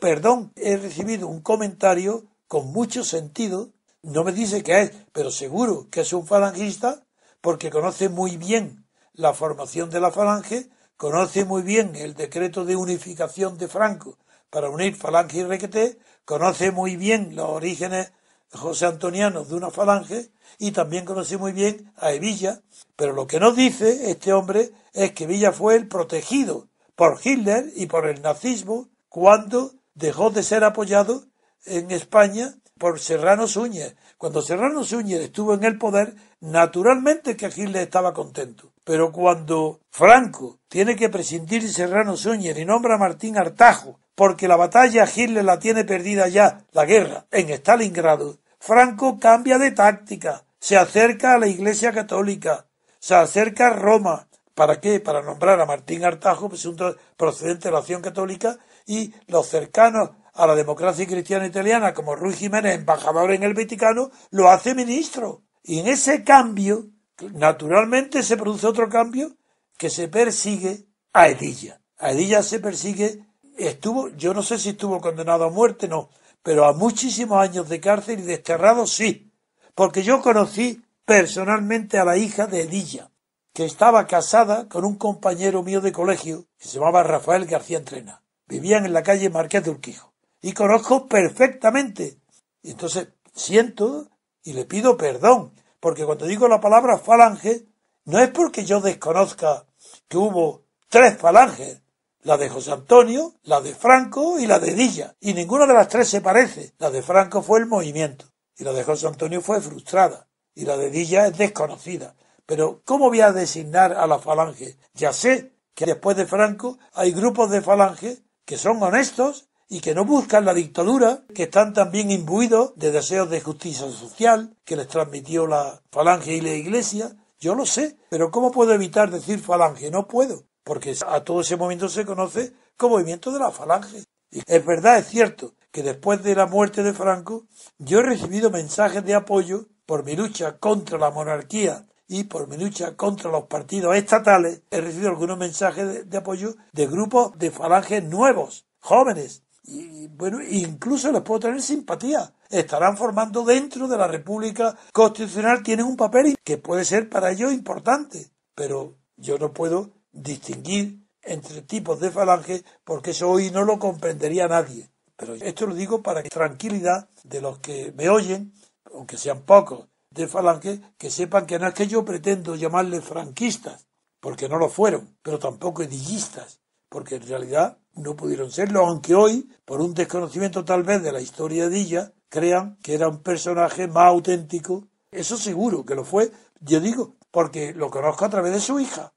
perdón, he recibido un comentario con mucho sentido. No me dice que es, pero seguro que es un falangista porque conoce muy bien la formación de la falange, conoce muy bien el decreto de unificación de Franco para unir falange y requeté, conoce muy bien los orígenes José Antoniano de una falange y también conoce muy bien a Evilla, pero lo que no dice este hombre es que Villa fue el protegido por Hitler y por el nazismo cuando dejó de ser apoyado en España por Serrano Zúñez. Cuando Serrano Zúñez estuvo en el poder, naturalmente que Hitler estaba contento. Pero cuando Franco tiene que prescindir de Serrano Zúñez y nombra a Martín Artajo, porque la batalla Hitler la tiene perdida ya, la guerra, en Stalingrado, Franco cambia de táctica, se acerca a la Iglesia Católica, se acerca a Roma, ¿Para qué? Para nombrar a Martín Artajo, pues, un procedente de la acción católica, y los cercanos a la democracia cristiana italiana, como Ruiz Jiménez, embajador en el Vaticano, lo hace ministro. Y en ese cambio, naturalmente se produce otro cambio que se persigue a Edilla. A Edilla se persigue, estuvo, yo no sé si estuvo condenado a muerte, no, pero a muchísimos años de cárcel y desterrado sí, porque yo conocí personalmente a la hija de Edilla que estaba casada con un compañero mío de colegio que se llamaba Rafael García Entrena. Vivían en la calle Marqués de Urquijo. Y conozco perfectamente. Y entonces siento y le pido perdón, porque cuando digo la palabra falange, no es porque yo desconozca que hubo tres falanges, la de José Antonio, la de Franco y la de Dilla, y ninguna de las tres se parece. La de Franco fue el movimiento, y la de José Antonio fue frustrada, y la de Dilla es desconocida. Pero, ¿cómo voy a designar a la falange? Ya sé que después de Franco hay grupos de falange que son honestos y que no buscan la dictadura, que están también imbuidos de deseos de justicia social que les transmitió la falange y la iglesia. Yo lo sé, pero ¿cómo puedo evitar decir falange? No puedo, porque a todo ese momento se conoce como movimiento de la falange. Y es verdad, es cierto, que después de la muerte de Franco, yo he recibido mensajes de apoyo por mi lucha contra la monarquía y por mi lucha contra los partidos estatales he recibido algunos mensajes de, apoyo de grupos de falanges nuevos, jóvenes, y bueno, incluso les puedo tener simpatía. Estarán formando dentro de la República Constitucional, tienen un papel que puede ser para ellos importante, pero yo no puedo distinguir entre tipos de falanges porque eso hoy no lo comprendería nadie. Pero esto lo digo para tranquilidad de los que me oyen, aunque sean pocos, de Falange que sepan que no es que yo pretendo llamarle franquistas, porque no lo fueron, pero tampoco edillistas, porque en realidad no pudieron serlo, aunque hoy, por un desconocimiento tal vez de la historia de crean que era un personaje más auténtico. Eso seguro que lo fue, yo digo, porque lo conozco a través de su hija.